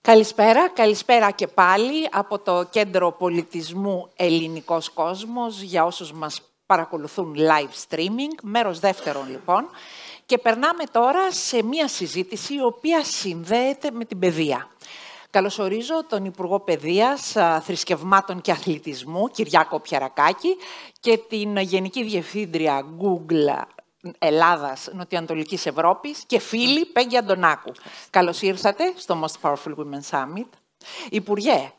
Καλησπέρα, καλησπέρα και πάλι από το Κέντρο Πολιτισμού Ελληνικός Κόσμος για όσους μας παρακολουθούν live streaming, μέρος δεύτερον λοιπόν. Και περνάμε τώρα σε μία συζήτηση η οποία συνδέεται με την παιδεία. Καλωσορίζω τον Υπουργό Παιδείας, Θρησκευμάτων και Αθλητισμού, Κυριάκο Πιαρακάκη, και την Γενική Διευθύντρια Google Ελλάδας, Νοτιοανατολικής Ευρώπης και φίλη Πέγγι Αντωνάκου. Καλώς ήρθατε στο Most Powerful Women Summit. Υπουργέ,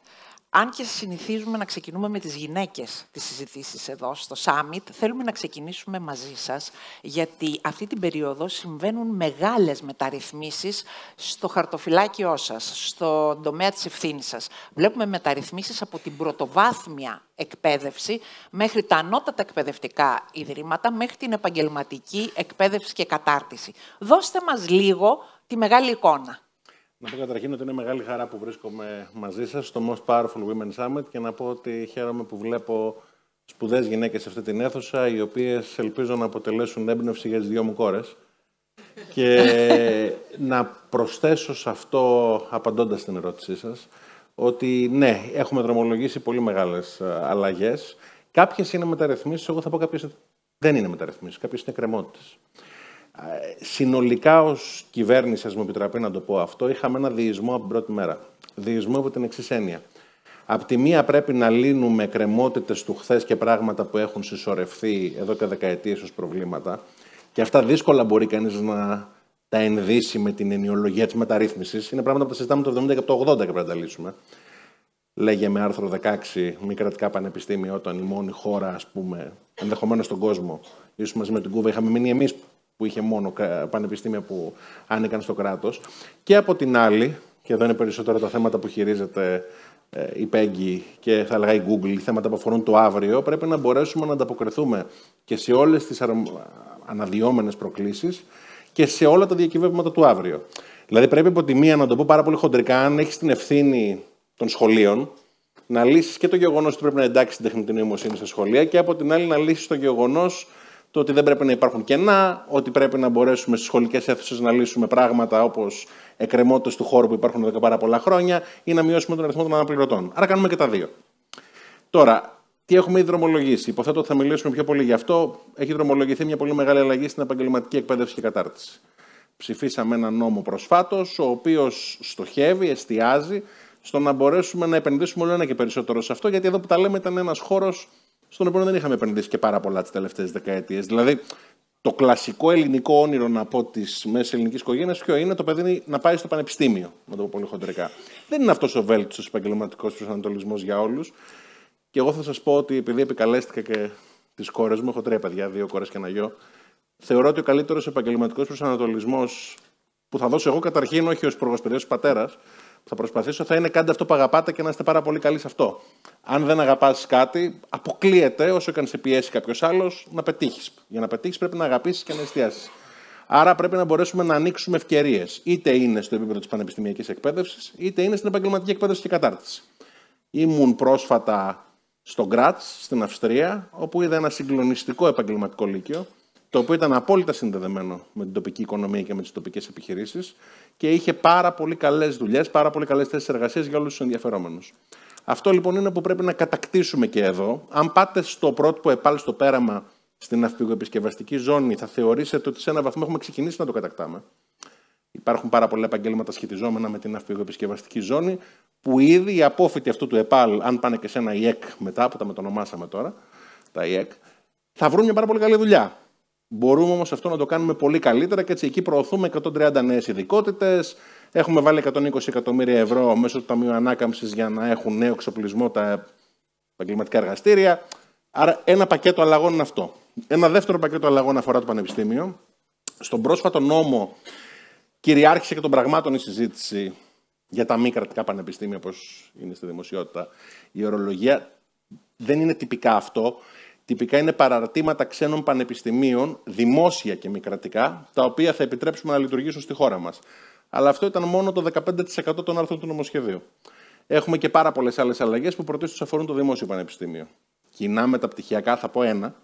αν και συνηθίζουμε να ξεκινούμε με τις γυναίκες τις συζητήσεις εδώ στο Summit, θέλουμε να ξεκινήσουμε μαζί σας, γιατί αυτή την περίοδο συμβαίνουν μεγάλες μεταρρυθμίσεις στο χαρτοφυλάκιό σας, στον τομέα της ευθύνης σας. Βλέπουμε μεταρρυθμίσεις από την πρωτοβάθμια εκπαίδευση μέχρι τα ανώτατα εκπαιδευτικά ιδρύματα, μέχρι την επαγγελματική εκπαίδευση και κατάρτιση. Δώστε μας λίγο τη μεγάλη εικόνα. Να πω καταρχήν ότι είναι μεγάλη χαρά που βρίσκομαι μαζί σας στο Most Powerful Women Summit και να πω ότι χαίρομαι που βλέπω σπουδαίες γυναίκες σε αυτή την αίθουσα, οι οποίες ελπίζω να αποτελέσουν έμπνευση για τις δυο μου κόρες. Και να προσθέσω σε αυτό, απαντώντας την ερώτησή σας, ότι ναι, έχουμε δρομολογήσει πολύ μεγάλες ε, αλλαγές. Κάποιες είναι μεταρρυθμίσεις, εγώ θα πω κάποιες δεν είναι μεταρρυθμίσεις, κάποιες είναι κρεμότητες. Συνολικά ως κυβέρνηση, ας μου επιτραπεί να το πω αυτό, είχαμε ένα διεισμό από την πρώτη μέρα. Διεισμό από την εξής έννοια. Απ' τη μία πρέπει να λύνουμε κρεμότητες του χθες και πράγματα που έχουν συσσωρευτεί εδώ και δεκαετίες ως προβλήματα. Και αυτά δύσκολα μπορεί κανείς να τα ενδύσει με την ενοιολογία της μεταρρύθμισης. Είναι πράγματα που τα συζητάμε το 70 και από το 80 και πρέπει να τα λύσουμε. Λέγε με άρθρο 16, μη κρατικά πανεπιστήμια, όταν η μόνη χώρα, ας πούμε, ενδεχομένως στον κόσμο, ίσως μαζί με την Κούβα, είχαμε μείνει εμείς που είχε μόνο πανεπιστήμια που ανήκαν στο κράτος. Και από την άλλη, και εδώ είναι περισσότερο τα θέματα που χειρίζεται ε, η Peggy και θα έλεγα η Google, θέματα που αφορούν το αύριο, πρέπει να μπορέσουμε να ανταποκριθούμε και σε όλες τις αναδυόμενες προκλήσεις και σε όλα τα διακυβεύματα του αύριο. Δηλαδή πρέπει από τη μία να το πω πάρα πολύ χοντρικά, αν έχεις την ευθύνη των σχολείων, να λύσεις και το γεγονός ότι πρέπει να εντάξεις την τεχνητή νοημοσύνη στα σχολεία και από την άλλη να λύσεις το γεγονός το ότι δεν πρέπει να υπάρχουν κενά, ότι πρέπει να μπορέσουμε στις σχολικές αίθουσες να λύσουμε πράγματα όπως εκκρεμότητες του χώρου που υπάρχουν εδώ και πάρα πολλά χρόνια ή να μειώσουμε τον αριθμό των αναπληρωτών. Άρα κάνουμε και τα δύο. Τώρα, τι έχουμε ήδη δρομολογήσει. Υποθέτω ότι θα μιλήσουμε πιο πολύ γι' αυτό. Έχει δρομολογηθεί μια πολύ μεγάλη αλλαγή στην επαγγελματική εκπαίδευση και κατάρτιση. Ψηφίσαμε ένα νόμο προσφάτως, ο οποίος στοχεύει, εστιάζει στο να μπορέσουμε να επενδύσουμε όλο ένα και περισσότερο σε αυτό, γιατί εδώ που τα λέμε ήταν ένας χώρος στον οποίο δεν είχαμε επενδύσει και πάρα πολλά τις τελευταίες δεκαετίες. Δηλαδή, το κλασικό ελληνικό όνειρο να πω της μέσα ελληνικής οικογένειας, ποιο είναι το παιδί να πάει στο πανεπιστήμιο, να το πω πολύ χοντρικά. Δεν είναι αυτός ο βέλτιστος επαγγελματικός προσανατολισμός για όλους. Και εγώ θα σας πω ότι επειδή επικαλέστηκα και τις κόρες μου, έχω τρία παιδιά, δύο κόρες και ένα γιο, θεωρώ ότι ο καλύτερος επαγγελματικός προσανατολισμός που θα δώσω εγώ καταρχήν, όχι ως προγοσπαιδίο πατέρα, που θα προσπαθήσω θα είναι κάντε αυτό που αγαπάτε και να είστε πάρα πολύ καλοί σε αυτό. Αν δεν αγαπάς κάτι, αποκλείεται όσο και αν σε πιέσει κάποιος άλλος να πετύχεις. Για να πετύχεις πρέπει να αγαπήσεις και να εστιάσεις. Άρα πρέπει να μπορέσουμε να ανοίξουμε ευκαιρίες. Είτε είναι στο επίπεδο της πανεπιστημιακής εκπαίδευσης, είτε είναι στην επαγγελματική εκπαίδευση και κατάρτιση. Ήμουν πρόσφατα στο Γκράτ, στην Αυστρία, όπου είδα ένα συγκλονιστικό επαγγελματικό λύκειο, το οποίο ήταν απόλυτα συνδεδεμένο με την τοπική οικονομία και με τις τοπικές επιχειρήσεις και είχε πάρα πολύ καλές δουλειές, πάρα πολύ καλές θέσεις εργασίας για όλους τους ενδιαφερόμενους. Αυτό λοιπόν είναι που πρέπει να κατακτήσουμε και εδώ. Αν πάτε στο πρότυπο ΕΠΑΛ στο πέραμα στην ναυπηγοεπισκευαστική ζώνη, θα θεωρήσετε ότι σε ένα βαθμό έχουμε ξεκινήσει να το κατακτάμε. Υπάρχουν πάρα πολλά επαγγέλματα σχετιζόμενα με την ναυπηγοεπισκευαστική ζώνη, που ήδη οι απόφοιτοι αυτού του ΕΠΑΛ, αν πάνε και σε ένα ΙΕΚ μετά, που τα μετονομάσαμε τώρα, τα ΙΕΚ, θα βρουν μια πάρα πολύ καλή δουλειά. Μπορούμε όμως αυτό να το κάνουμε πολύ καλύτερα και έτσι εκεί προωθούμε 130 νέες ειδικότητες. Έχουμε βάλει 120 εκατομμύρια ευρώ μέσω του Ταμείου Ανάκαμψης για να έχουν νέο εξοπλισμό τα επαγγελματικά εργαστήρια. Άρα, ένα πακέτο αλλαγών είναι αυτό. Ένα δεύτερο πακέτο αλλαγών αφορά το Πανεπιστήμιο. Στον πρόσφατο νόμο κυριάρχησε και των πραγμάτων η συζήτηση για τα μη κρατικά πανεπιστήμια, όπως είναι στη δημοσιότητα η ορολογία. Δεν είναι τυπικά αυτό τυπικά είναι παραρτήματα ξένων πανεπιστημίων, δημόσια και μη κρατικά, τα οποία θα επιτρέψουμε να λειτουργήσουν στη χώρα μας. Αλλά αυτό ήταν μόνο το 15% των άρθρων του νομοσχεδίου. Έχουμε και πάρα πολλές άλλες αλλαγές που πρωτίστως αφορούν το δημόσιο πανεπιστήμιο. Κοινά μεταπτυχιακά, θα πω ένα.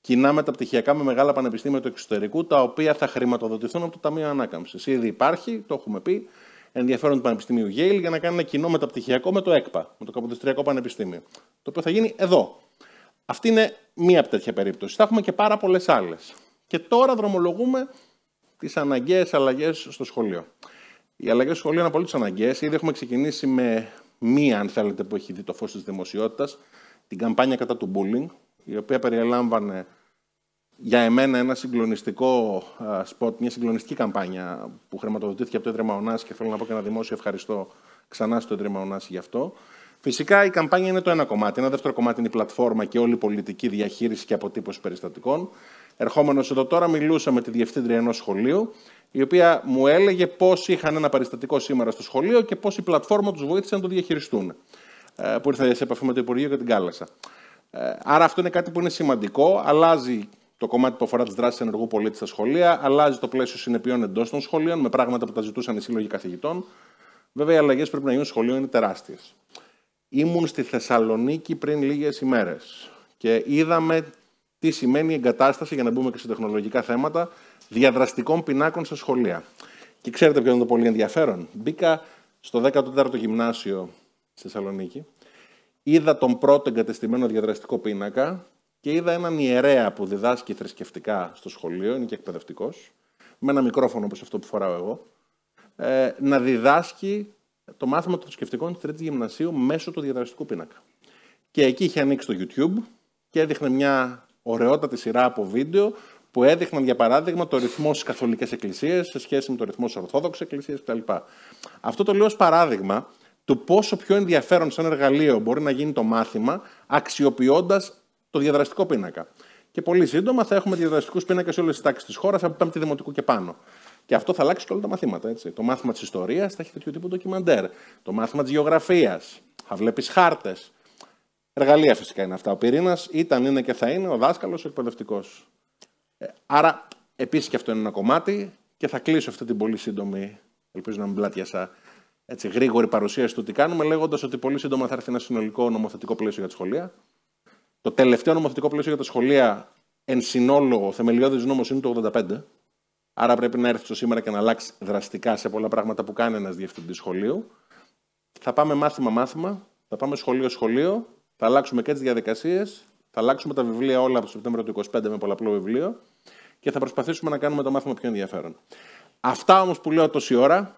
Κοινά μεταπτυχιακά με μεγάλα πανεπιστήμια του εξωτερικού, τα οποία θα χρηματοδοτηθούν από το Ταμείο Ανάκαμψης. Ήδη υπάρχει, το έχουμε πει, ενδιαφέρον του Πανεπιστημίου Yale για να κάνει ένα κοινό μεταπτυχιακό με το ΕΚΠΑ, με το Καποδιστριακό Πανεπιστήμιο. Το οποίο θα γίνει εδώ, αυτή είναι μία τέτοια περίπτωση. Θα έχουμε και πάρα πολλές άλλες. Και τώρα δρομολογούμε τις αναγκαίες αλλαγές στο σχολείο. Οι αλλαγές στο σχολείο είναι απολύτως αναγκαίες. Ήδη έχουμε ξεκινήσει με μία, αν θέλετε, που έχει δει το φως της δημοσιότητας, την καμπάνια κατά του bullying, η οποία περιέλαμβανε για εμένα ένα συγκλονιστικό σποτ, μια συγκλονιστική καμπάνια που χρηματοδοτήθηκε από το Ίδρυμα Ονάς και θέλω να πω και ένα δημόσιο ευχαριστώ ξανά στο Ίδρυμα Ονάς γι' αυτό. Φυσικά η καμπάνια είναι το ένα κομμάτι. Ένα δεύτερο κομμάτι είναι η πλατφόρμα και όλη η πολιτική διαχείριση και αποτύπωση περιστατικών. Ερχόμενος εδώ τώρα, μιλούσα με τη διευθύντρια ενός σχολείου, η οποία μου έλεγε πώς είχαν ένα περιστατικό σήμερα στο σχολείο και πώς η πλατφόρμα τους βοήθησε να το διαχειριστούν. Ε, που ήρθε σε επαφή με το Υπουργείο και την κάλεσα. Ε, άρα αυτό είναι κάτι που είναι σημαντικό. Αλλάζει το κομμάτι που αφορά τις δράσεις ενεργού πολίτη στα σχολεία, αλλάζει το πλαίσιο συνεπειών εντός των σχολείων με πράγματα που τα ζητούσαν οι σύλλογοι καθηγητών. Βέβαια, οι αλλαγές πρέπει να γίνουν σχολείο είναι τεράστιες. Ήμουν στη Θεσσαλονίκη πριν λίγες ημέρες και είδαμε τι σημαίνει εγκατάσταση, για να μπούμε και σε τεχνολογικά θέματα, διαδραστικών πινάκων σε σχολεία. Και ξέρετε ποιο είναι το πολύ ενδιαφέρον. Μπήκα στο 14ο γυμνάσιο στη Θεσσαλονίκη, είδα τον πρώτο εγκατεστημένο διαδραστικό πίνακα και είδα έναν ιερέα που διδάσκει θρησκευτικά στο σχολείο, είναι και εκπαιδευτικός, με ένα μικρόφωνο όπως αυτό που φοράω εγώ, ε, να διδάσκει το μάθημα των θρησκευτικών της Τρίτης Γυμνασίου μέσω του διαδραστικού πίνακα. Και εκεί είχε ανοίξει το YouTube και έδειχνε μια ωραιότατη σειρά από βίντεο που έδειχναν για παράδειγμα το ρυθμό στις καθολικές εκκλησίες σε σχέση με το ρυθμό στις Ορθόδοξες εκκλησίες κτλ. Αυτό το λέω ως παράδειγμα του πόσο πιο ενδιαφέρον σαν εργαλείο μπορεί να γίνει το μάθημα αξιοποιώντας το διαδραστικό πίνακα. Και πολύ σύντομα θα έχουμε διαδραστικούς πίνακες σε όλες τις τάξεις της χώρας από πέμπτη δημοτικού και πάνω. Και αυτό θα αλλάξει και όλα τα μαθήματα. Έτσι. Το μάθημα της ιστορίας θα έχει τέτοιο τύπο ντοκιμαντέρ. Το μάθημα της γεωγραφίας. Θα βλέπεις χάρτες. Εργαλεία φυσικά είναι αυτά. Ο πυρήνας ήταν, είναι και θα είναι ο δάσκαλος, ο εκπαιδευτικός. Ε, άρα, επίσης και αυτό είναι ένα κομμάτι και θα κλείσω αυτή την πολύ σύντομη, ελπίζω να μην πλάτιασα, έτσι, γρήγορη παρουσίαση του τι κάνουμε, λέγοντας ότι πολύ σύντομα θα έρθει ένα συνολικό νομοθετικό πλαίσιο για τα σχολεία. Το τελευταίο νομοθετικό πλαίσιο για τα σχολεία, εν συνόλο, θεμελιώδης νόμος είναι το Άρα πρέπει να έρθει στο σήμερα και να αλλάξει δραστικά σε πολλά πράγματα που κάνει ένας διευθυντής σχολείου. Θα πάμε μάθημα-μάθημα, θα πάμε σχολείο-σχολείο, θα αλλάξουμε και τις διαδικασίες, θα αλλάξουμε τα βιβλία όλα από το Σεπτέμβριο του 25 με πολλαπλό βιβλίο και θα προσπαθήσουμε να κάνουμε το μάθημα πιο ενδιαφέρον. Αυτά όμως που λέω τόση ώρα,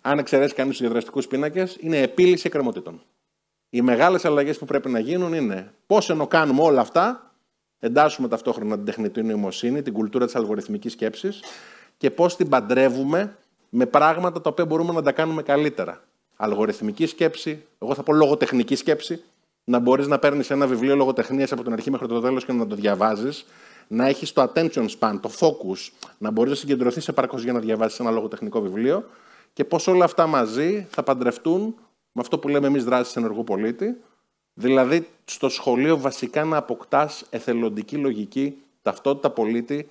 αν εξαιρέσει κανείς τους διαδραστικούς πίνακες, είναι επίλυση εκκρεμωτήτων. Οι μεγάλες αλλαγές που πρέπει να γίνουν είναι πώς ενώ κάνουμε όλα αυτά, εντάσσουμε ταυτόχρονα την τεχνητή νοημοσύνη, την κουλτούρα της αλγοριθμικής σκέψης, και πώς την παντρεύουμε με πράγματα τα οποία μπορούμε να τα κάνουμε καλύτερα. Αλγοριθμική σκέψη, εγώ θα πω λογοτεχνική σκέψη, να μπορείς να παίρνεις ένα βιβλίο λογοτεχνίας από την αρχή μέχρι το τέλος και να το διαβάζεις, να έχεις το attention span, το focus, να μπορείς να συγκεντρωθείς παρακώς για να διαβάζεις ένα λογοτεχνικό βιβλίο και πώς όλα αυτά μαζί θα παντρευτούν με αυτό που λέμε εμείς δράσεις ενεργού πολίτη, δηλαδή στο σχολείο βασικά να αποκτάς εθελοντική λογική, ταυτότητα πολίτη,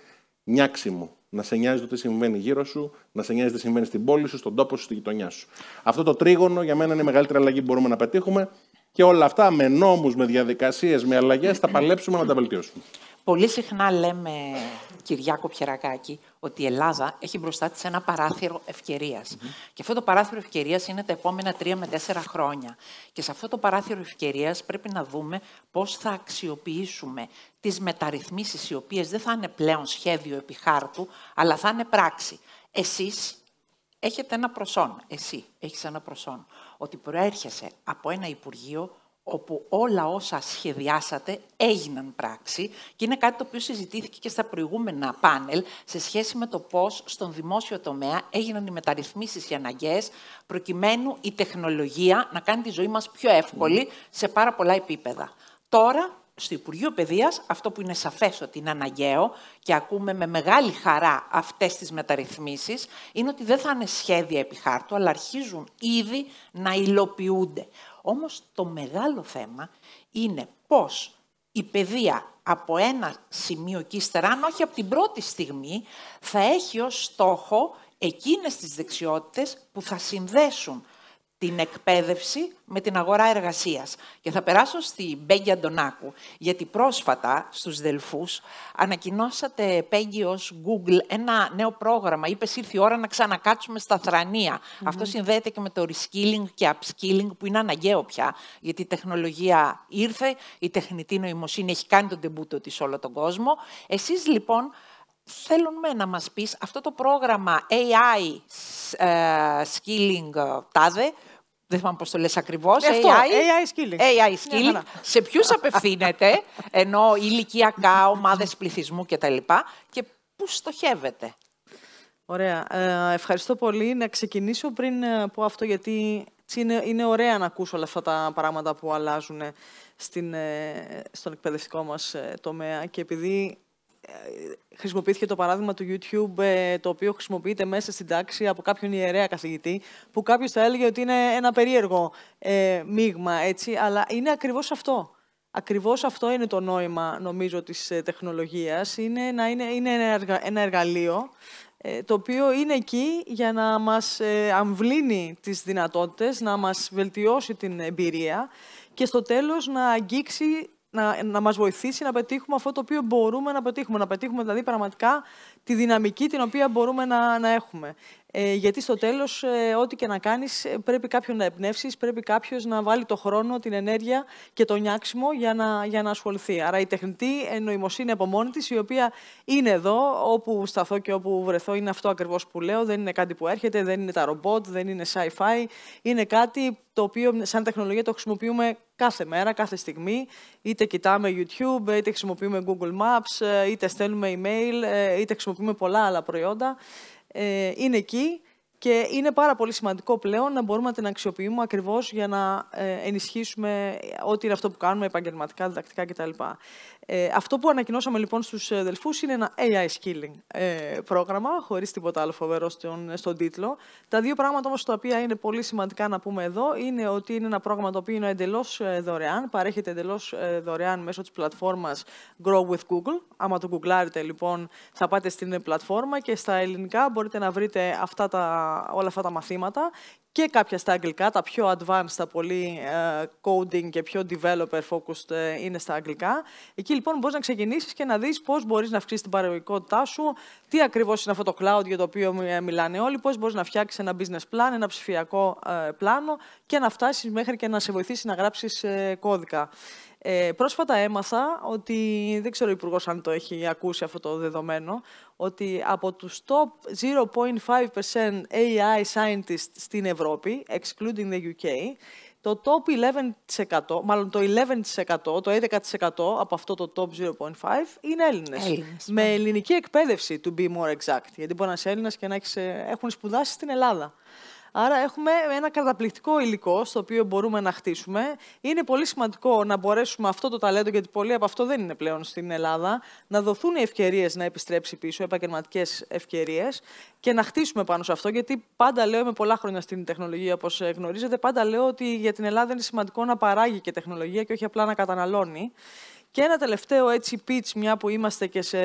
να σε νοιάζει το τι συμβαίνει γύρω σου, να σε νοιάζει τι συμβαίνει στην πόλη σου, στον τόπο σου, στη γειτονιά σου. Αυτό το τρίγωνο για μένα είναι η μεγαλύτερη αλλαγή που μπορούμε να πετύχουμε και όλα αυτά με νόμους, με διαδικασίες, με αλλαγές θα παλέψουμε να τα βελτιώσουμε. Πολύ συχνά λέμε Κυριάκο Πιερακάκη ότι η Ελλάδα έχει μπροστά της ένα παράθυρο ευκαιρίας. Και αυτό το παράθυρο ευκαιρίας είναι τα επόμενα τρία με τέσσερα χρόνια. Και σε αυτό το παράθυρο ευκαιρίας πρέπει να δούμε πώς θα αξιοποιήσουμε τις μεταρρυθμίσεις, οι οποίες δεν θα είναι πλέον σχέδιο επιχάρτου, αλλά θα είναι πράξη. Εσείς έχετε ένα προσόν. Εσύ έχεις ένα προσόν. Ότι προέρχεσαι από ένα Υπουργείο όπου όλα όσα σχεδιάσατε έγιναν πράξη και είναι κάτι το οποίο συζητήθηκε και στα προηγούμενα πάνελ σε σχέση με το πώς στον δημόσιο τομέα έγιναν οι μεταρρυθμίσεις οι αναγκαίες προκειμένου η τεχνολογία να κάνει τη ζωή μας πιο εύκολη σε πάρα πολλά επίπεδα. Τώρα στο Υπουργείο Παιδείας, αυτό που είναι σαφές ότι είναι αναγκαίο και ακούμε με μεγάλη χαρά αυτές τις μεταρρυθμίσεις, είναι ότι δεν θα είναι σχέδια επί χάρτου, αλλά αρχίζουν ήδη να υλοποιούνται. Όμως το μεγάλο θέμα είναι πώς η παιδεία από ένα σημείο και ύστερα, αν όχι από την πρώτη στιγμή, θα έχει ως στόχο εκείνες τις δεξιότητες που θα συνδέσουν την εκπαίδευση με την αγορά εργασίας. Και θα περάσω στη Μπέγκια Ντονάκου, γιατί πρόσφατα στους Δελφούς ανακοινώσατε, Πέγγι, ως Google, ένα νέο πρόγραμμα. Είπες ήρθε η ώρα να ξανακάτσουμε στα θρανια ναι. Αυτό συνδέεται και με το reskilling και upskilling, που είναι αναγκαίο πια, γιατί η τεχνολογία ήρθε, η τεχνητή νοημοσύνη έχει κάνει τον τεμπούτο της σε όλο τον κόσμο. Εσείς λοιπόν θέλουμε να μας πεις αυτό το πρόγραμμα AI uh, ε, Skilling uh, δεν θυμάμαι πώς το λες ακριβώς. AI, AI AI σε ποιους απευθύνεται, ενώ ηλικιακά, ομάδες πληθυσμού κτλ. Και πού στοχεύεται. Ωραία. Ε, ευχαριστώ πολύ. Να ξεκινήσω πριν ε, πω αυτό, γιατί είναι, είναι ωραία να ακούσω όλα αυτά τα πράγματα που αλλάζουν στην, ε, στον εκπαιδευτικό μας ε, τομέα. Και επειδή ε, χρησιμοποιήθηκε το παράδειγμα του YouTube, ε, το οποίο χρησιμοποιείται μέσα στην τάξη από κάποιον ιερέα καθηγητή, που κάποιος θα έλεγε ότι είναι ένα περίεργο ε, μείγμα, έτσι, αλλά είναι ακριβώς αυτό. Ακριβώς αυτό είναι το νόημα, νομίζω, της ε, τεχνολογίας. Είναι, να είναι, είναι ένα, εργαλείο το οποίο είναι εκεί για να μας αμβλύνει τις δυνατότητες, να μας βελτιώσει την εμπειρία και στο τέλος να αγγίξει να, να μας βοηθήσει να πετύχουμε αυτό το οποίο μπορούμε να πετύχουμε. Να πετύχουμε δηλαδή πραγματικά τη δυναμική την οποία μπορούμε να, να έχουμε. Ε, γιατί στο τέλος ε, ό,τι και να κάνεις ε, πρέπει κάποιον να εμπνεύσεις, πρέπει κάποιος να βάλει το χρόνο, την ενέργεια και το νιάξιμο για να, για να ασχοληθεί. Άρα η τεχνητή νοημοσύνη από μόνη της η οποία είναι εδώ, όπου σταθώ και όπου βρεθώ είναι αυτό ακριβώς που λέω, δεν είναι κάτι που έρχεται, δεν είναι τα ρομπότ, δεν είναι sci-fi, είναι κάτι το οποίο σαν τεχνολογία το χρησιμοποιούμε κάθε μέρα, κάθε στιγμή. Είτε κοιτάμε YouTube, είτε χρησιμοποιούμε Google Maps, ε, είτε στέλνουμε email, ε, είτε χρησιμοποιούμε πολλά άλλα προϊόντα. Ε, είναι εκεί. Και είναι πάρα πολύ σημαντικό πλέον να μπορούμε να την αξιοποιούμε ακριβώς για να ε, ενισχύσουμε ό,τι είναι αυτό που κάνουμε επαγγελματικά, διδακτικά κτλ. Ε, αυτό που ανακοινώσαμε λοιπόν στους αδελφούς είναι ένα AI skilling ε, πρόγραμμα, χωρίς τίποτα άλλο φοβερό στον, τίτλο. Τα δύο πράγματα όμως τα οποία είναι πολύ σημαντικά να πούμε εδώ είναι ότι είναι ένα πρόγραμμα το οποίο είναι εντελώς ε, δωρεάν, παρέχεται εντελώς δωρεάν μέσω της πλατφόρμας Grow with Google. Άμα το googlάρετε λοιπόν, θα πάτε στην πλατφόρμα και στα ελληνικά μπορείτε να βρείτε αυτά τα όλα αυτά τα μαθήματα και κάποια στα αγγλικά, τα πιο advanced, τα πολύ ε, coding και πιο developer focused ε, είναι στα αγγλικά. Εκεί λοιπόν μπορείς να ξεκινήσεις και να δεις πώς μπορείς να αυξήσεις την παραγωγικότητά σου, τι ακριβώς είναι αυτό το cloud για το οποίο ε, μιλάνε όλοι, πώς μπορείς να φτιάξεις ένα business plan, ένα ψηφιακό πλάνο και να φτάσεις μέχρι και να σε βοηθήσει να γράψεις κώδικα. Ε, πρόσφατα έμαθα ότι, δεν ξέρω ο αν το έχει ακούσει αυτό το δεδομένο, ότι από τους top 0.5% AI scientists στην Ευρώπη, excluding the UK, το top 11%, μάλλον το 11%, το 11% από αυτό το top 0.5 είναι Έλληνες. Με ναι. ελληνική εκπαίδευση, to be more exact. Γιατί μπορεί να είσαι Έλληνας και να έχεις, ε, έχουν σπουδάσει στην Ελλάδα. Άρα έχουμε ένα καταπληκτικό υλικό στο οποίο μπορούμε να χτίσουμε. Είναι πολύ σημαντικό να μπορέσουμε αυτό το ταλέντο, γιατί πολλοί από αυτό δεν είναι πλέον στην Ελλάδα, να δοθούν οι ευκαιρίες να επιστρέψει πίσω, επαγγελματικές ευκαιρίες και να χτίσουμε πάνω σε αυτό. Γιατί πάντα λέω, είμαι πολλά χρόνια στην τεχνολογία, όπως ε, γνωρίζετε, πάντα λέω ότι για την Ελλάδα είναι σημαντικό να παράγει και τεχνολογία και όχι απλά να καταναλώνει. Και ένα τελευταίο έτσι pitch, μια που είμαστε και σε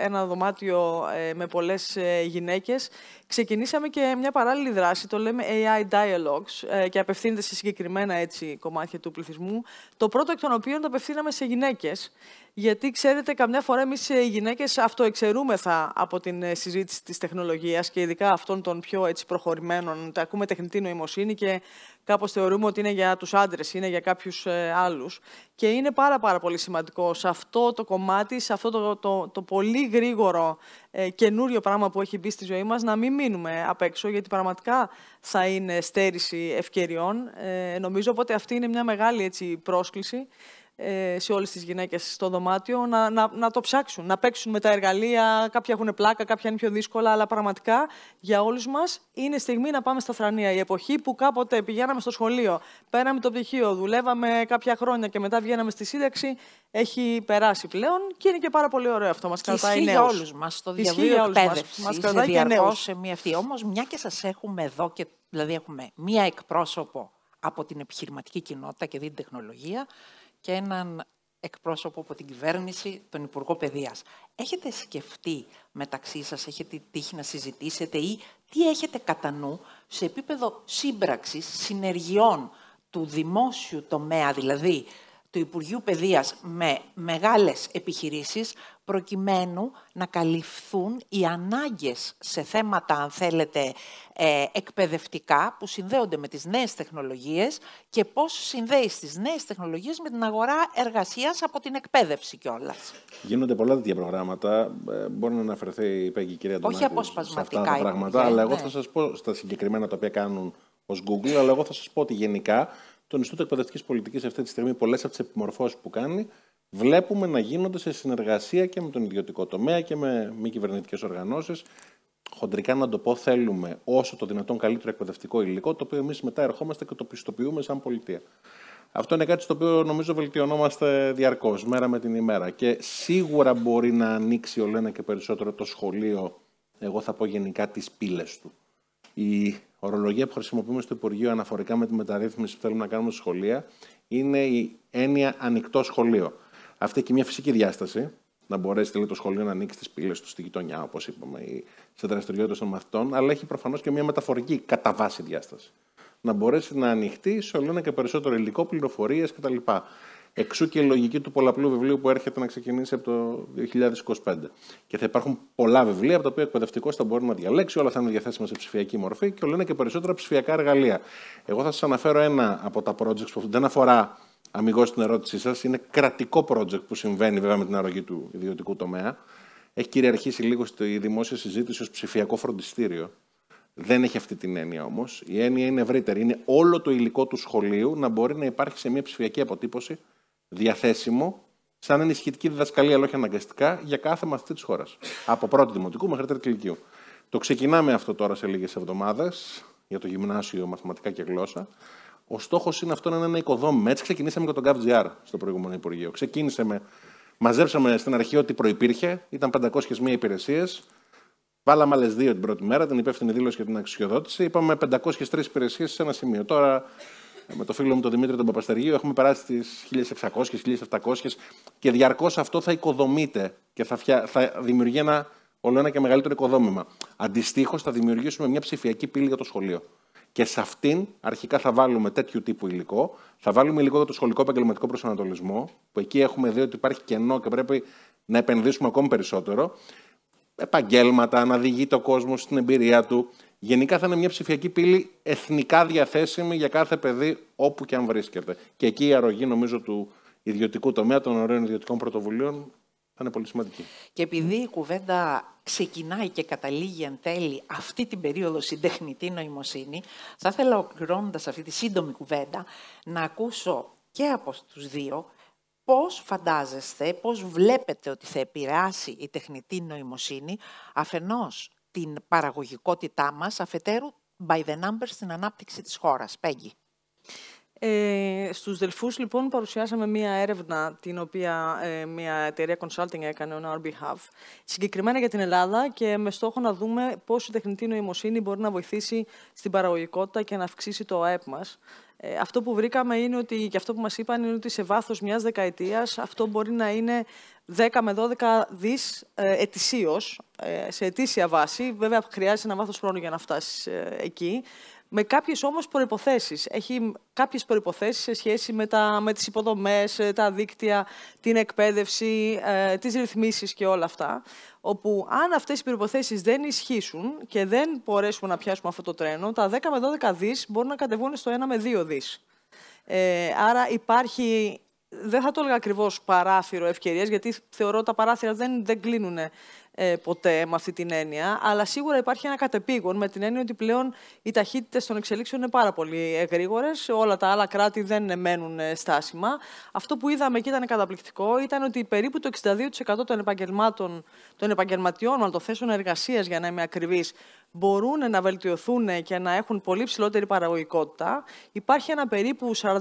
ένα δωμάτιο ε, με πολλές ε, γυναίκες, ξεκινήσαμε και μια παράλληλη δράση, το λέμε AI Dialogues ε, και απευθύνεται σε συγκεκριμένα έτσι κομμάτια του πληθυσμού. Το πρώτο εκ των οποίων το απευθύναμε σε γυναίκες, γιατί ξέρετε καμιά φορά εμείς οι ε, γυναίκες αυτοεξαιρούμεθα από την συζήτηση της τεχνολογίας και ειδικά αυτών των πιο έτσι προχωρημένων, τα ακούμε τεχνητή νοημοσύνη και κάπως θεωρούμε ότι είναι για τους άντρες, είναι για κάποιους ε, άλλους. Και είναι πάρα, πάρα πολύ σημαντικό σε αυτό το κομμάτι, σε αυτό το, το, το πολύ γρήγορο ε, καινούριο πράγμα που έχει μπει στη ζωή μας, να μην μείνουμε απ' έξω, γιατί πραγματικά θα είναι στέρηση ευκαιριών. Ε, νομίζω, οπότε αυτή είναι μια μεγάλη έτσι, πρόσκληση. Ε, σε όλες τις γυναίκες στο δωμάτιο να, να, να το ψάξουν, να παίξουν με τα εργαλεία. Κάποια έχουν πλάκα, κάποια είναι πιο δύσκολα, αλλά πραγματικά για όλους μας είναι στιγμή να πάμε στα θρανία. Η εποχή που κάποτε πηγαίναμε στο σχολείο, πέραμε το πτυχίο, δουλεύαμε κάποια χρόνια και μετά βγαίναμε στη σύνταξη, έχει περάσει πλέον και είναι και πάρα πολύ ωραίο αυτό. Μας κρατάει νέο. για όλους μας. Το διαβίω εκπαίδευσης. Μας κρατάει σε μία αυτή. Όμως, μια και σας έχουμε εδώ, και, δηλαδή έχουμε μία εκπρόσωπο από την επιχειρηματική κοινότητα και την τεχνολογία, και έναν εκπρόσωπο από την κυβέρνηση, τον Υπουργό Παιδείας. Έχετε σκεφτεί μεταξύ σας, έχετε τύχει να συζητήσετε ή τι έχετε κατά νου σε επίπεδο σύμπραξης, συνεργειών του δημόσιου τομέα, δηλαδή του Υπουργείου Παιδείας με μεγάλες επιχειρήσεις προκειμένου να καλυφθούν οι ανάγκες σε θέματα, αν θέλετε, ε, εκπαιδευτικά που συνδέονται με τις νέες τεχνολογίες και πώς συνδέει τις νέες τεχνολογίες με την αγορά εργασίας από την εκπαίδευση κιόλας. Γίνονται πολλά τέτοια προγράμματα. Ε, μπορεί να αναφερθεί η Πέγγη η κυρία Όχι σε αυτά τα πράγματα, ναι. αλλά εγώ θα σας πω στα συγκεκριμένα τα οποία κάνουν ως Google, αλλά εγώ θα σας πω ότι γενικά το Ινστιτούτο Εκπαιδευτικής Πολιτικής αυτή τη στιγμή, πολλές από τις επιμορφώσεις που κάνει, βλέπουμε να γίνονται σε συνεργασία και με τον ιδιωτικό τομέα και με μη κυβερνητικές οργανώσεις. Χοντρικά να το πω, θέλουμε όσο το δυνατόν καλύτερο εκπαιδευτικό υλικό, το οποίο εμείς μετά ερχόμαστε και το πιστοποιούμε σαν πολιτεία. Αυτό είναι κάτι στο οποίο νομίζω βελτιωνόμαστε διαρκώς, μέρα με την ημέρα. Και σίγουρα μπορεί να ανοίξει όλο ένα και περισσότερο το σχολείο, εγώ θα πω γενικά, τις πύλες του ορολογία που χρησιμοποιούμε στο Υπουργείο αναφορικά με τη μεταρρύθμιση που θέλουμε να κάνουμε στα σχολεία είναι η έννοια ανοιχτό σχολείο. Αυτή έχει μια φυσική διάσταση. Να μπορέσει το σχολείο να ανοίξει τις πύλες του στη γειτονιά, όπως είπαμε, ή σε δραστηριότητες των μαθητών, αλλά έχει προφανώς και μια μεταφορική κατά βάση διάσταση. Να μπορέσει να ανοιχτεί σε όλο ένα και περισσότερο υλικό, πληροφορίες κτλ. Εξού και η λογική του πολλαπλού βιβλίου που έρχεται να ξεκινήσει από το 2025. Και θα υπάρχουν πολλά βιβλία από τα οποία ο εκπαιδευτικός θα μπορεί να διαλέξει, όλα θα είναι διαθέσιμα σε ψηφιακή μορφή και όλα είναι και περισσότερα ψηφιακά εργαλεία. Εγώ θα σας αναφέρω ένα από τα projects που δεν αφορά αμυγός την ερώτησή σας. Είναι κρατικό project που συμβαίνει βέβαια με την αρρωγή του ιδιωτικού τομέα. Έχει κυριαρχήσει λίγο στη δημόσια συζήτηση ως ψηφιακό φροντιστήριο. Δεν έχει αυτή την έννοια όμως. Η έννοια είναι ευρύτερη. Είναι όλο το υλικό του σχολείου να μπορεί να υπάρχει σε μια ψηφιακή αποτύπωση διαθέσιμο σαν ενισχυτική διδασκαλία, αλλά όχι αναγκαστικά, για κάθε μαθητή της χώρας. Από πρώτη δημοτικού μέχρι τρίτη ηλικίου. Το ξεκινάμε αυτό τώρα σε λίγες εβδομάδες για το γυμνάσιο μαθηματικά και γλώσσα. Ο στόχος είναι αυτό να είναι ένα οικοδόμημα. Έτσι ξεκινήσαμε με τον GAVGR στο προηγούμενο Υπουργείο. Ξεκίνησε μαζέψαμε στην αρχή ό,τι προπήρχε, ήταν 501 υπηρεσίες. Βάλαμε άλλες δύο την πρώτη μέρα, την υπεύθυνη δήλωση και την αξιοδότηση. Είπαμε 503 υπηρεσίες σε ένα σημείο. Τώρα ε, με το φίλο μου τον Δημήτρη τον Παπαστεργίου έχουμε περάσει τις 1600-1700 και διαρκώς αυτό θα οικοδομείται και θα, θα δημιουργεί ένα όλο ένα και μεγαλύτερο οικοδόμημα. Αντιστοίχως, θα δημιουργήσουμε μια ψηφιακή πύλη για το σχολείο. Και σε αυτήν αρχικά θα βάλουμε τέτοιου τύπου υλικό. Θα βάλουμε υλικό για το σχολικό επαγγελματικό προσανατολισμό, που εκεί έχουμε δει ότι υπάρχει κενό και πρέπει να επενδύσουμε ακόμη περισσότερο. Επαγγέλματα, να διηγείται ο κόσμος στην εμπειρία του. Γενικά θα είναι μια ψηφιακή πύλη εθνικά διαθέσιμη για κάθε παιδί όπου και αν βρίσκεται. Και εκεί η αρρωγή νομίζω του ιδιωτικού τομέα, των ωραίων ιδιωτικών πρωτοβουλίων θα είναι πολύ σημαντική. Και επειδή η κουβέντα ξεκινάει και καταλήγει εν τέλει αυτή την περίοδο στην τεχνητή νοημοσύνη, θα ήθελα ολοκληρώνοντα αυτή τη σύντομη κουβέντα να ακούσω και από τους δύο πώς φαντάζεστε, πώς βλέπετε ότι θα επηρεάσει η τεχνητή νοημοσύνη αφενός την παραγωγικότητά μας αφετέρου by the numbers στην ανάπτυξη της χώρας. Πέγγι. Ε, στους Δελφούς, λοιπόν, παρουσιάσαμε μία έρευνα την οποία ε, μία εταιρεία consulting έκανε, on our behalf, συγκεκριμένα για την Ελλάδα και με στόχο να δούμε πώς η τεχνητή νοημοσύνη μπορεί να βοηθήσει στην παραγωγικότητα και να αυξήσει το ΑΕΠ μας. Ε, αυτό που βρήκαμε είναι ότι, και αυτό που μας είπαν είναι ότι σε βάθος μιας δεκαετίας αυτό μπορεί να είναι 10 με 12 δις ε, ετησίως, ε, σε ετήσια βάση. Βέβαια, χρειάζεται ένα βάθος χρόνου για να φτάσεις εκεί με κάποιες όμως προποθέσει. Έχει κάποιες προποθέσει σε σχέση με, τα, με τις υποδομές, ε, τα δίκτυα, την εκπαίδευση, ε, τις ρυθμίσεις και όλα αυτά. Όπου αν αυτές οι προποθέσει δεν ισχύσουν και δεν μπορέσουμε να πιάσουμε αυτό το τρένο, τα 10 με 12 δις μπορούν να κατεβούν στο 1 με 2 δις. Ε, άρα υπάρχει δεν θα το έλεγα ακριβώς παράθυρο ευκαιρίας, γιατί θεωρώ ότι τα παράθυρα δεν, δεν κλείνουν ε, ποτέ με αυτή την έννοια. Αλλά σίγουρα υπάρχει ένα κατεπήγον με την έννοια ότι πλέον οι ταχύτητες των εξελίξεων είναι πάρα πολύ ε, γρήγορες. Όλα τα άλλα κράτη δεν μένουν ε, στάσιμα. Αυτό που είδαμε και ήταν καταπληκτικό ήταν ότι περίπου το 62% των, επαγγελμάτων, των επαγγελματιών, των θέσεων εργασίας, για να είμαι ακριβής, μπορούν να βελτιωθούν και να έχουν πολύ ψηλότερη παραγωγικότητα, υπάρχει ένα περίπου 45%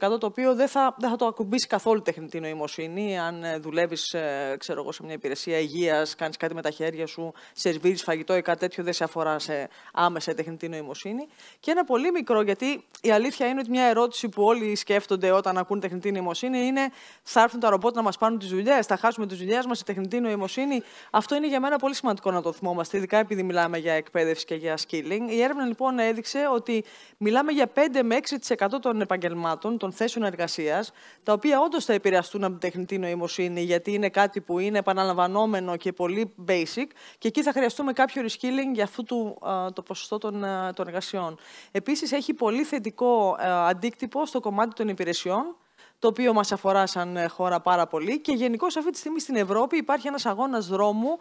το οποίο δεν θα, δεν θα το ακουμπήσει καθόλου τεχνητή νοημοσύνη. Αν ε, δουλεύεις, ε, ξέρω εγώ, σε μια υπηρεσία υγείας, κάνεις κάτι με τα χέρια σου, σερβίρεις φαγητό ή κάτι τέτοιο, δεν σε αφορά σε άμεσα τεχνητή νοημοσύνη. Και ένα πολύ μικρό, γιατί η αλήθεια είναι ότι μια ερώτηση που όλοι σκέφτονται όταν ακούν τεχνητή νοημοσύνη είναι θα έρθουν τα ρομπότ να μας πάρουν τις δουλειές, θα χάσουμε τις δουλειές μας, σε τεχνητή νοημοσύνη. Αυτό είναι για μένα πολύ σημαντικό να το θυμόμαστε, ειδικά επειδή μιλάμε για εκπαίδευση και για skilling. Η έρευνα λοιπόν έδειξε ότι μιλάμε για 5 με 6% των επαγγελμάτων, των θέσεων εργασίας, τα οποία όντως θα επηρεαστούν από την τεχνητή νοημοσύνη, γιατί είναι κάτι που είναι επαναλαμβανόμενο και πολύ basic, και εκεί θα χρειαστούμε κάποιο reskilling για αυτό το, το ποσοστό των, των εργασιών. Επίσης, έχει πολύ θετικό αντίκτυπο στο κομμάτι των υπηρεσιών το οποίο μας αφορά σαν ε, χώρα πάρα πολύ. Και γενικώ αυτή τη στιγμή στην Ευρώπη υπάρχει ένας αγώνας δρόμου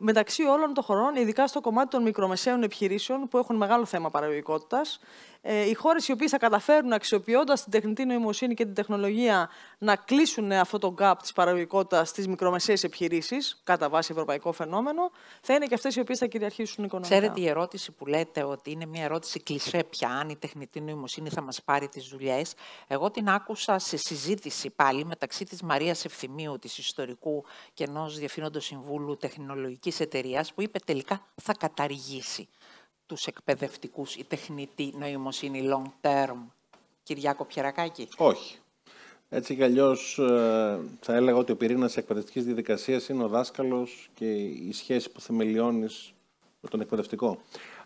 μεταξύ όλων των χωρών, ειδικά στο κομμάτι των μικρομεσαίων επιχειρήσεων που έχουν μεγάλο θέμα παραγωγικότητας. Ε, οι χώρες οι οποίες θα καταφέρουν αξιοποιώντας την τεχνητή νοημοσύνη και την τεχνολογία να κλείσουν ε, αυτό το gap της παραγωγικότητας στις μικρομεσαίες επιχειρήσεις, κατά βάση ευρωπαϊκό φαινόμενο, θα είναι και αυτές οι οποίες θα κυριαρχήσουν οικονομικά. Ξέρετε, η ερώτηση που λέτε ότι είναι μια ερώτηση κλεισέ πια, αν η τεχνητή νοημοσύνη θα μας πάρει τις δουλειές. Εγώ την άκουσα σε συζήτηση πάλι μεταξύ της Μαρίας Ευθυμίου, της ιστορικού και ενός Διευθύνοντος Συμβούλου Τεχνολογικής Εταιρείας, που είπε τελικά θα καταργήσει τους εκπαιδευτικούς η τεχνητή νοημοσύνη long term. Κυριάκο Πιερακάκη. Όχι. Έτσι κι αλλιώς ε, θα έλεγα ότι ο πυρήνας τη εκπαιδευτικής διαδικασίας είναι ο δάσκαλος και η σχέση που θεμελιώνεις με τον εκπαιδευτικό.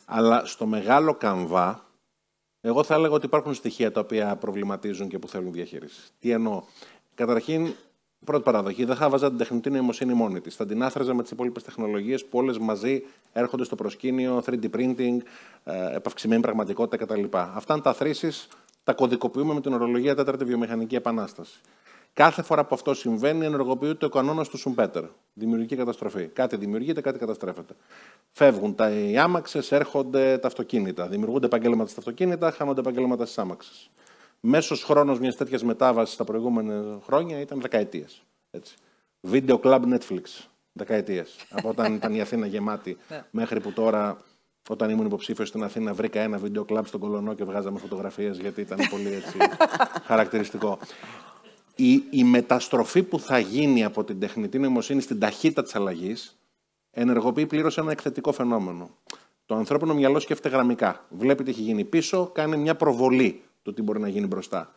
Αλλά στο μεγάλο καμβά, εγώ θα έλεγα ότι υπάρχουν στοιχεία τα οποία προβληματίζουν και που θέλουν διαχείριση. Τι εννοώ. Καταρχήν, πρώτη παραδοχή, δεν θα βάζα την τεχνητή νοημοσύνη μόνη της. Θα την άθραζα με τις υπόλοιπες τεχνολογίες που όλες μαζί έρχονται στο προσκήνιο, 3D printing, ε, επαυξημένη πραγματικότητα κτλ. Αυτά τα θρήσεις τα κωδικοποιούμε με την ορολογία τέταρτη βιομηχανική επανάσταση. Κάθε φορά που αυτό συμβαίνει, ενεργοποιείται ο κανόνας του Σουμπέτερ. Δημιουργική καταστροφή. Κάτι δημιουργείται, κάτι καταστρέφεται. Φεύγουν τα άμαξες, έρχονται τα αυτοκίνητα. Δημιουργούνται επαγγέλματα στα αυτοκίνητα, χάνονται επαγγέλματα στις άμαξες. Μέσος χρόνος μιας τέτοιας μετάβασης στα προηγούμενα χρόνια ήταν δεκαετίες. Βίντεο κλαμπ Netflix. Δεκαετίες. Από όταν ήταν η Αθήνα γεμάτη ναι. μέχρι που τώρα όταν ήμουν υποψήφιος στην Αθήνα, βρήκα ένα βίντεο κλαμπ στον Κολονό και βγάζαμε φωτογραφίες γιατί ήταν πολύ έτσι χαρακτηριστικό η, η μεταστροφή που θα γίνει από την τεχνητή νοημοσύνη στην ταχύτητα της αλλαγής ενεργοποιεί πλήρως ένα εκθετικό φαινόμενο. Το ανθρώπινο μυαλό σκέφτεται γραμμικά. Βλέπει τι έχει γίνει πίσω, κάνει μια προβολή του τι μπορεί να γίνει μπροστά.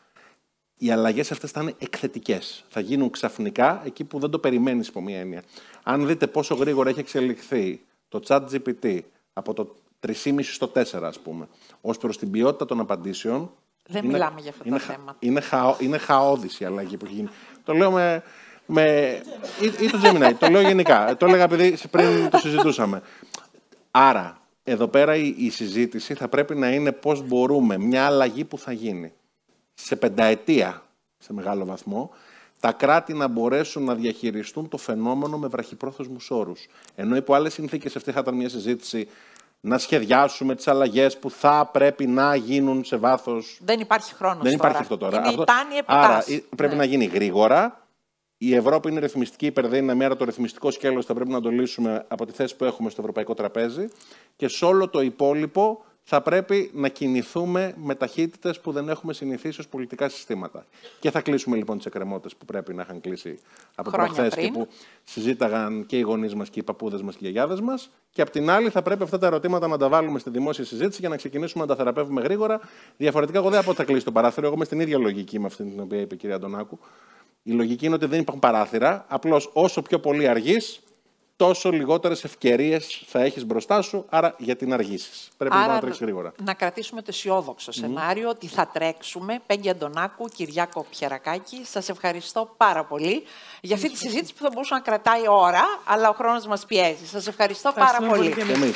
Οι αλλαγές αυτές θα είναι εκθετικές. Θα γίνουν ξαφνικά εκεί που δεν το περιμένεις, από μία έννοια. Αν δείτε πόσο γρήγορα έχει εξελιχθεί το chat GPT από το 3,5 στο 4, ας πούμε, ως προς την ποιότητα των απαντήσεων, δεν μιλάμε για αυτό το θέμα. Είναι, χαο, είναι χαόδηση η αλλαγή που έχει γίνει. Το λέω με. ή, ή το Gemini, το λέω γενικά. Το έλεγα επειδή πριν το συζητούσαμε. Άρα, εδώ πέρα η, συζήτηση θα πρέπει να είναι πώς μπορούμε μια αλλαγή που θα γίνει σε πενταετία, σε μεγάλο βαθμό, τα κράτη να μπορέσουν να διαχειριστούν το φαινόμενο με βραχυπρόθεσμους όρους. Ενώ υπό άλλες συνθήκες, αυτή θα ήταν μια συζήτηση να σχεδιάσουμε τις αλλαγές που θα πρέπει να γίνουν σε βάθος. Δεν υπάρχει χρόνος. Δεν υπάρχει αυτό τώρα. Είναι αυτό... Άρα πρέπει ναι. να γίνει γρήγορα. Η Ευρώπη είναι ρυθμιστική μια μέρα. το ρυθμιστικό σκέλος θα πρέπει να το λύσουμε από τη θέση που έχουμε στο ευρωπαϊκό τραπέζι. Και σε όλο το υπόλοιπο θα πρέπει να κινηθούμε με ταχύτητες που δεν έχουμε συνηθίσει ως πολιτικά συστήματα. Και θα κλείσουμε λοιπόν τις εκκρεμότητες που πρέπει να είχαν κλείσει από χθε και που συζήταγαν και οι γονείς μας και οι παππούδες μας και οι γιαγιάδες μας. Και απ' την άλλη, θα πρέπει αυτά τα ερωτήματα να τα βάλουμε στη δημόσια συζήτηση για να ξεκινήσουμε να τα θεραπεύουμε γρήγορα. Διαφορετικά, εγώ δεν θα κλείσει το παράθυρο. Εγώ είμαι στην ίδια λογική με αυτή την οποία είπε η κυρία Αντωνάκου. Η λογική είναι ότι δεν υπάρχουν παράθυρα. Απλώς όσο πιο πολύ αργείς, τόσο λιγότερες ευκαιρίες θα έχεις μπροστά σου, άρα γιατί να αργήσεις. Πρέπει άρα, να τρέξει γρήγορα. Να κρατήσουμε το αισιόδοξο σενάριο mm. ότι θα τρέξουμε. Πέγγι Αντωνάκου, Κυριάκο Πιερακάκη, σας ευχαριστώ πάρα πολύ για αυτή τη συζήτηση που θα μπορούσε να κρατάει ώρα, αλλά ο χρόνος μας πιέζει. Σας ευχαριστώ πάρα πολύ.